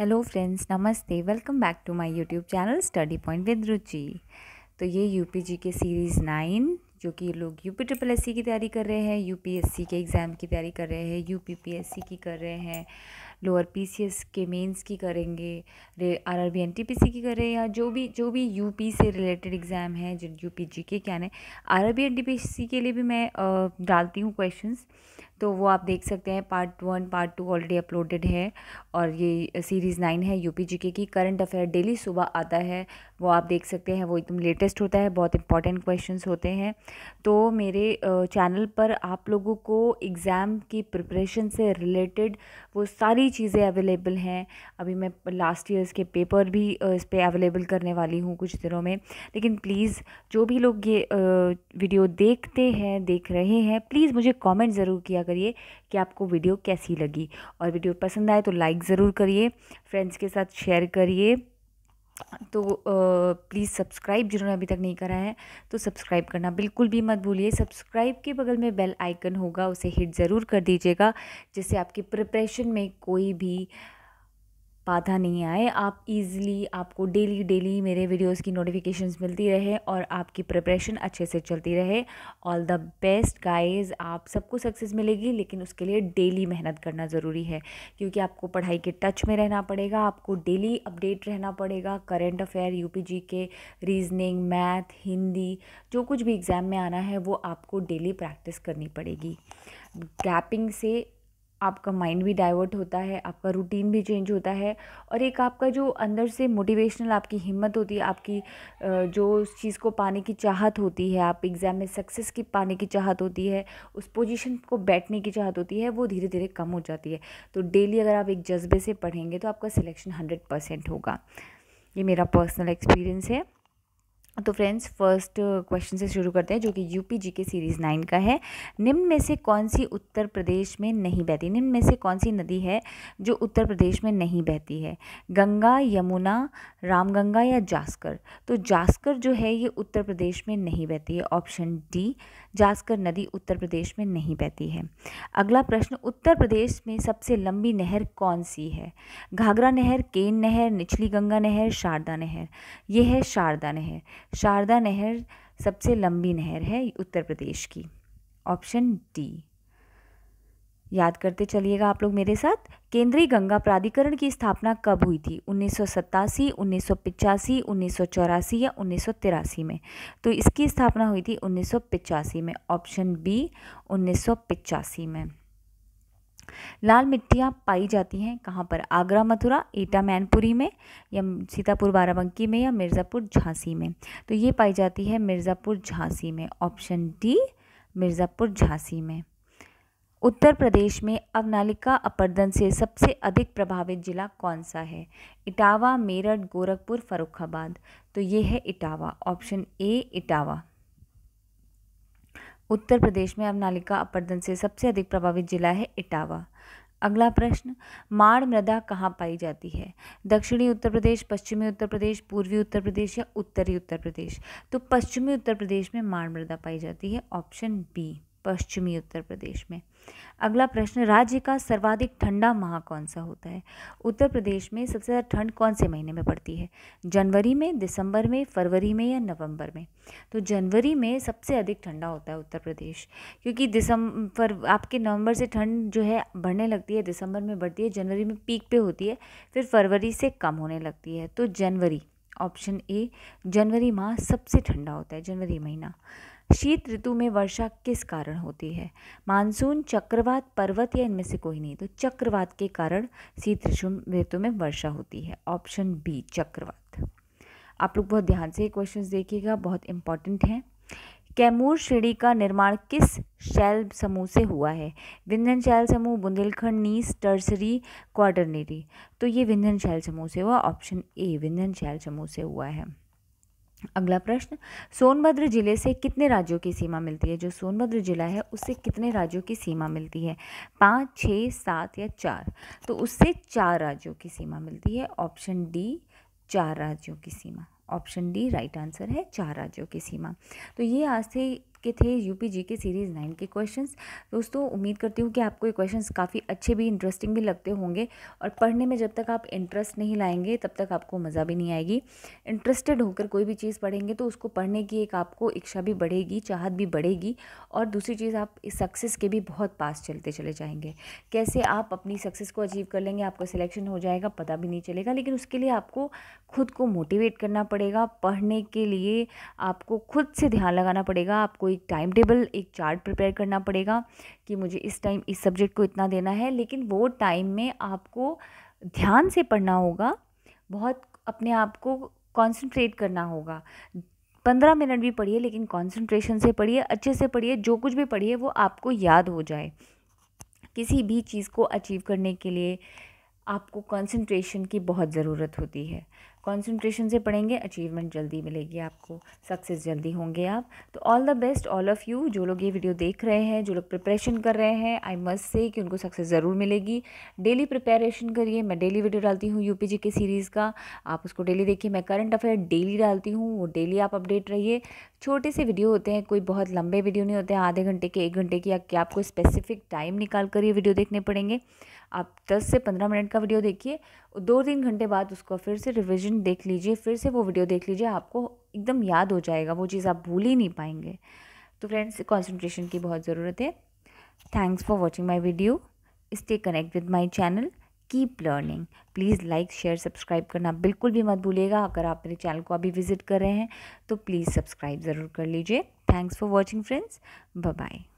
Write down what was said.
hello friends नमस्ते welcome back to my YouTube channel study point with Ruchi तो ये UPG के सीरीज़ नाइन जो कि लोग यूपी ट्रिपल एस की तैयारी कर रहे हैं यूपीएससी के एग्ज़ाम की तैयारी कर रहे हैं यूपीपीएससी की कर रहे हैं लोअर पीसीएस के मेंस की करेंगे आरआरबी एनटीपीसी की करें या जो भी जो भी यूपी से रिलेटेड एग्ज़ाम है जो यूपी जी के क्या है आरआरबी एनटीपीसी के लिए भी मैं डालती हूँ क्वेश्चंस तो वो आप देख सकते हैं part one part two already uploaded है और ये सीरीज़ नाइन है यूपी जीके की करंट अफेयर डेली सुबह आता है वो आप देख सकते हैं वो एकदम लेटेस्ट होता है बहुत इंपॉर्टेंट क्वेश्चंस होते हैं तो मेरे चैनल पर आप लोगों को एग्ज़ाम की प्रिपरेशन से रिलेटेड वो सारी सारी चीज़ें अवेलेबल हैं अभी मैं लास्ट ईयर्स के पेपर भी इस पर अवेलेबल करने वाली हूँ कुछ दिनों में लेकिन प्लीज़ जो भी लोग ये वीडियो देखते हैं देख रहे हैं प्लीज़ मुझे कमेंट ज़रूर किया करिए कि आपको वीडियो कैसी लगी और वीडियो पसंद आए तो लाइक ज़रूर करिए फ्रेंड्स के साथ शेयर करिए तो प्लीज़ सब्सक्राइब जिन्होंने अभी तक नहीं करा है तो सब्सक्राइब करना बिल्कुल भी मत भूलिए सब्सक्राइब के बगल में बेल आइकन होगा उसे हिट ज़रूर कर दीजिएगा जिससे आपकी प्रिपरेशन में कोई भी बाधा नहीं आए आप इजीली आपको डेली डेली मेरे वीडियोस की नोटिफिकेशंस मिलती रहे और आपकी प्रिपरेशन अच्छे से चलती रहे ऑल द बेस्ट गाइस आप सबको सक्सेस मिलेगी लेकिन उसके लिए डेली मेहनत करना ज़रूरी है क्योंकि आपको पढ़ाई के टच में रहना पड़ेगा आपको डेली अपडेट रहना पड़ेगा करेंट अफेयर यू के रीजनिंग मैथ हिंदी जो कुछ भी एग्ज़ाम में आना है वो आपको डेली प्रैक्टिस करनी पड़ेगी गैपिंग से आपका माइंड भी डाइवर्ट होता है आपका रूटीन भी चेंज होता है और एक आपका जो अंदर से मोटिवेशनल आपकी हिम्मत होती है आपकी जो उस चीज़ को पाने की चाहत होती है आप एग्ज़ाम में सक्सेस की पाने की चाहत होती है उस पोजीशन को बैठने की चाहत होती है वो धीरे धीरे कम हो जाती है तो डेली अगर आप एक जज्बे से पढ़ेंगे तो आपका सिलेक्शन हंड्रेड परसेंट होगा ये मेरा पर्सनल एक्सपीरियंस है तो फ्रेंड्स फर्स्ट क्वेश्चन से शुरू करते हैं जो कि यूपी जी के सीरीज़ नाइन का है निम्न में से कौन सी उत्तर प्रदेश में नहीं बहती निम्न में से कौन सी नदी है जो उत्तर प्रदेश में नहीं बहती है गंगा यमुना रामगंगा या जास्कर तो जास्कर जो है ये उत्तर प्रदेश में नहीं बहती है ऑप्शन डी जास्कर नदी उत्तर प्रदेश में नहीं बहती है अगला प्रश्न उत्तर प्रदेश में सबसे लंबी नहर कौन सी है घाघरा नहर केन नहर निचली गंगा नहर शारदा नहर यह है शारदा नहर शारदा नहर सबसे लंबी नहर है उत्तर प्रदेश की ऑप्शन डी याद करते चलिएगा आप लोग मेरे साथ केंद्रीय गंगा प्राधिकरण की स्थापना कब हुई थी उन्नीस सौ उन्नीस सौ पिचासी उन्नीस सौ चौरासी या उन्नीस सौ तिरासी में तो इसकी स्थापना हुई थी उन्नीस सौ पिचासी में ऑप्शन बी उन्नीस सौ पिचासी में लाल मिट्टियाँ पाई जाती हैं कहाँ पर आगरा मथुरा ईटा मैनपुरी में या सीतापुर बाराबंकी में या मिर्ज़ापुर झांसी में तो ये पाई जाती है मिर्ज़ापुर झांसी में ऑप्शन डी मिर्ज़ापुर झांसी में उत्तर प्रदेश में अवनालिका अपर्दन से सबसे अधिक प्रभावित ज़िला कौन सा है इटावा मेरठ गोरखपुर फरुखाबाद तो ये है इटावा ऑप्शन ए इटावा उत्तर प्रदेश में अवनालिका अपर्दन से सबसे अधिक प्रभावित जिला है इटावा अगला प्रश्न माड़ मृदा कहाँ पाई जाती है दक्षिणी उत्तर प्रदेश पश्चिमी उत्तर प्रदेश पूर्वी उत्तर प्रदेश या उत्तरी उत्तर प्रदेश तो पश्चिमी उत्तर प्रदेश में माड़ मृदा पाई जाती है ऑप्शन बी पश्चिमी उत्तर प्रदेश में अगला प्रश्न राज्य का सर्वाधिक ठंडा माह कौन सा होता है उत्तर प्रदेश में सबसे ज़्यादा ठंड कौन से महीने में पड़ती है जनवरी में दिसंबर में फरवरी में या नवंबर में तो जनवरी में सबसे अधिक ठंडा होता है उत्तर प्रदेश क्योंकि दिसंबर आपके नवंबर से ठंड जो है बढ़ने लगती है दिसंबर में बढ़ती है जनवरी में पीक पे होती है फिर फरवरी से कम होने लगती है तो जनवरी ऑप्शन ए जनवरी माह सबसे ठंडा होता है जनवरी महीना शीत ऋतु में वर्षा किस कारण होती है मानसून चक्रवात पर्वत या इनमें से कोई नहीं तो चक्रवात के कारण शीत ऋतु में वर्षा होती है ऑप्शन बी चक्रवात आप लोग बहुत ध्यान से क्वेश्चंस देखिएगा बहुत इंपॉर्टेंट हैं कैमूर श्रेणी का निर्माण किस शैल समूह से हुआ है विंध्यन शैल समूह बुंदेलखंड नीस टर्सरी क्वाडरनेरी तो ये विंध्यन शैल समूह से हुआ ऑप्शन ए विंध्यन शैल समूह से हुआ है अगला प्रश्न सोनभद्र जिले से कितने राज्यों की सीमा मिलती है जो सोनभद्र जिला है उससे कितने राज्यों की सीमा मिलती है पाँच छः सात या चार तो उससे चार राज्यों की सीमा मिलती है ऑप्शन डी चार राज्यों की सीमा ऑप्शन डी राइट आंसर है चार राज्यों की सीमा तो ये आज से के थे यूपी जी के सीरीज़ नाइन के क्वेश्चंस दोस्तों उम्मीद करती हूँ कि आपको ये क्वेश्चंस काफ़ी अच्छे भी इंटरेस्टिंग भी लगते होंगे और पढ़ने में जब तक आप इंटरेस्ट नहीं लाएंगे तब तक आपको मज़ा भी नहीं आएगी इंटरेस्टेड होकर कोई भी चीज़ पढ़ेंगे तो उसको पढ़ने की एक आपको इच्छा भी बढ़ेगी चाहत भी बढ़ेगी और दूसरी चीज़ आप इस सक्सेस के भी बहुत पास चलते चले जाएंगे कैसे आप अपनी सक्सेस को अचीव कर लेंगे आपका सिलेक्शन हो जाएगा पता भी नहीं चलेगा लेकिन उसके लिए आपको खुद को मोटिवेट करना पड़ेगा पढ़ने के लिए आपको खुद से ध्यान लगाना पड़ेगा आपको एक टाइम टेबल एक चार्ट प्रिपेयर करना पड़ेगा कि मुझे इस टाइम इस सब्जेक्ट को इतना देना है लेकिन वो टाइम में आपको ध्यान से पढ़ना होगा बहुत अपने आप को कॉन्सेंट्रेट करना होगा पंद्रह मिनट भी पढ़िए लेकिन कॉन्सेंट्रेशन से पढ़िए अच्छे से पढ़िए जो कुछ भी पढ़िए वो आपको याद हो जाए किसी भी चीज़ को अचीव करने के लिए आपको कंसंट्रेशन की बहुत ज़रूरत होती है कॉन्सेंट्रेशन से पढ़ेंगे अचीवमेंट जल्दी मिलेगी आपको सक्सेस जल्दी होंगे आप तो all the best all of you जो लोग ये वीडियो देख रहे हैं जो लोग प्रिपरेशन कर रहे हैं आई मस्ट से कि उनको सक्सेस ज़रूर मिलेगी डेली प्रिपेरेशन करिए मैं डेली वीडियो डालती हूँ यू के सीरीज़ का आप उसको डेली देखिए मैं करंट अफेयर डेली डालती हूँ वो डेली आप अपडेट रहिए छोटे से वीडियो होते हैं कोई बहुत लंबे वीडियो नहीं होते हैं आधे घंटे के एक घंटे की या कि आपको स्पेसिफिक टाइम निकाल कर ये वीडियो देखने पड़ेंगे आप 10 से 15 मिनट का वीडियो देखिए दो तीन घंटे बाद उसको फिर से रिविजन देख लीजिए फिर से वो वीडियो देख लीजिए आपको एकदम याद हो जाएगा वो चीज़ आप भूल ही नहीं पाएंगे तो फ्रेंड्स कॉन्सेंट्रेशन की बहुत ज़रूरत है thanks for watching my video stay connect with my channel keep learning please like share subscribe करना बिल्कुल भी मत भूलिएगा अगर आप मेरे चैनल को अभी विज़िट कर रहे हैं तो प्लीज़ सब्सक्राइब ज़रूर कर लीजिए thanks for watching friends bye